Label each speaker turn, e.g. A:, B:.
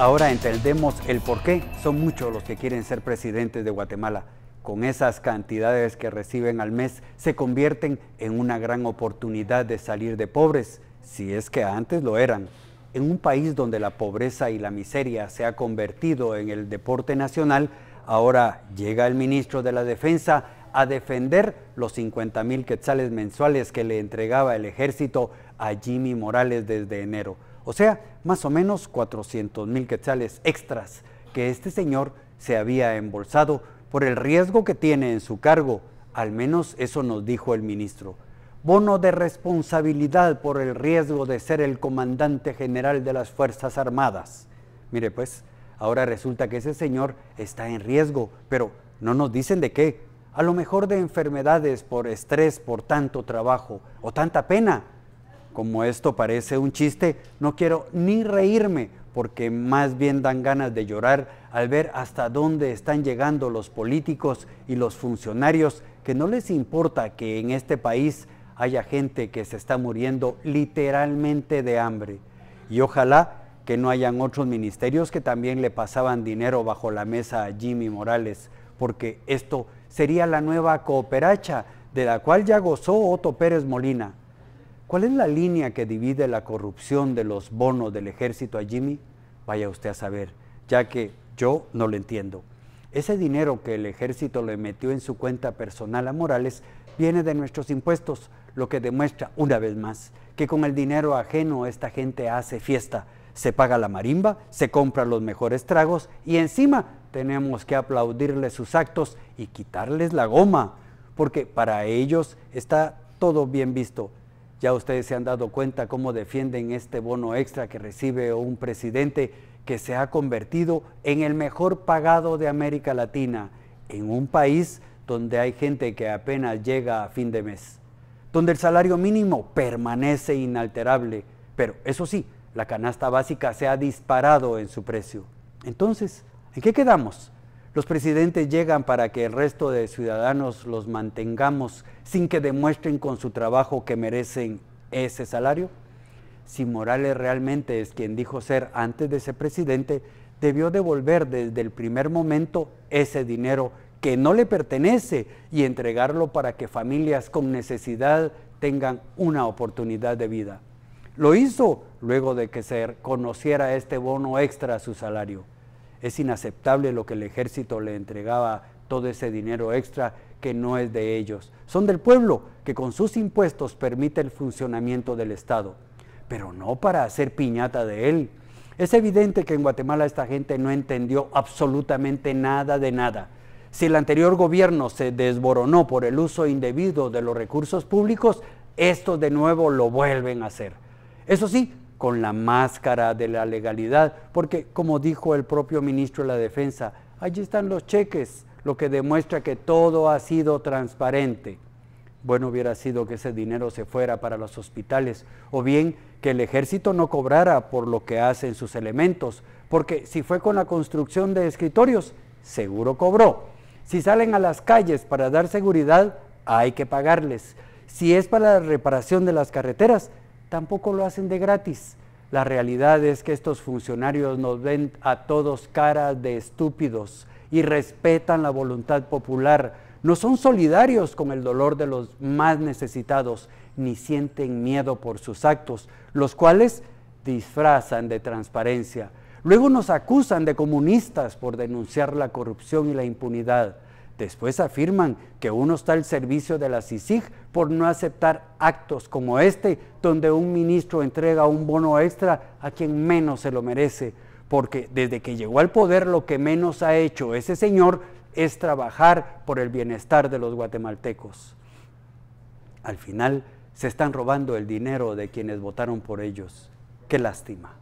A: Ahora entendemos el por qué son muchos los que quieren ser presidentes de Guatemala. Con esas cantidades que reciben al mes, se convierten en una gran oportunidad de salir de pobres, si es que antes lo eran. En un país donde la pobreza y la miseria se ha convertido en el deporte nacional, ahora llega el ministro de la Defensa a defender los 50 mil quetzales mensuales que le entregaba el ejército a Jimmy Morales desde enero o sea, más o menos 400 mil quetzales extras que este señor se había embolsado por el riesgo que tiene en su cargo, al menos eso nos dijo el ministro. Bono de responsabilidad por el riesgo de ser el comandante general de las Fuerzas Armadas. Mire pues, ahora resulta que ese señor está en riesgo, pero no nos dicen de qué. A lo mejor de enfermedades por estrés, por tanto trabajo o tanta pena como esto parece un chiste, no quiero ni reírme porque más bien dan ganas de llorar al ver hasta dónde están llegando los políticos y los funcionarios que no les importa que en este país haya gente que se está muriendo literalmente de hambre. Y ojalá que no hayan otros ministerios que también le pasaban dinero bajo la mesa a Jimmy Morales, porque esto sería la nueva cooperacha de la cual ya gozó Otto Pérez Molina. ¿Cuál es la línea que divide la corrupción de los bonos del ejército a Jimmy? Vaya usted a saber, ya que yo no lo entiendo. Ese dinero que el ejército le metió en su cuenta personal a Morales viene de nuestros impuestos, lo que demuestra una vez más que con el dinero ajeno esta gente hace fiesta. Se paga la marimba, se compra los mejores tragos y encima tenemos que aplaudirle sus actos y quitarles la goma, porque para ellos está todo bien visto ya ustedes se han dado cuenta cómo defienden este bono extra que recibe un presidente que se ha convertido en el mejor pagado de América Latina, en un país donde hay gente que apenas llega a fin de mes, donde el salario mínimo permanece inalterable, pero eso sí, la canasta básica se ha disparado en su precio. Entonces, ¿en qué quedamos? Los presidentes llegan para que el resto de ciudadanos los mantengamos sin que demuestren con su trabajo que merecen ese salario. Si Morales realmente es quien dijo ser antes de ser presidente, debió devolver desde el primer momento ese dinero que no le pertenece y entregarlo para que familias con necesidad tengan una oportunidad de vida. Lo hizo luego de que se conociera este bono extra a su salario. Es inaceptable lo que el ejército le entregaba todo ese dinero extra que no es de ellos. Son del pueblo, que con sus impuestos permite el funcionamiento del Estado, pero no para hacer piñata de él. Es evidente que en Guatemala esta gente no entendió absolutamente nada de nada. Si el anterior gobierno se desboronó por el uso indebido de los recursos públicos, estos de nuevo lo vuelven a hacer. Eso sí, con la máscara de la legalidad, porque como dijo el propio ministro de la Defensa, allí están los cheques, lo que demuestra que todo ha sido transparente. Bueno hubiera sido que ese dinero se fuera para los hospitales, o bien que el ejército no cobrara por lo que hacen sus elementos, porque si fue con la construcción de escritorios, seguro cobró. Si salen a las calles para dar seguridad, hay que pagarles. Si es para la reparación de las carreteras, tampoco lo hacen de gratis. La realidad es que estos funcionarios nos ven a todos caras de estúpidos y respetan la voluntad popular. No son solidarios con el dolor de los más necesitados, ni sienten miedo por sus actos, los cuales disfrazan de transparencia. Luego nos acusan de comunistas por denunciar la corrupción y la impunidad. Después afirman que uno está al servicio de la CICIG por no aceptar actos como este, donde un ministro entrega un bono extra a quien menos se lo merece, porque desde que llegó al poder lo que menos ha hecho ese señor es trabajar por el bienestar de los guatemaltecos. Al final se están robando el dinero de quienes votaron por ellos. Qué lástima.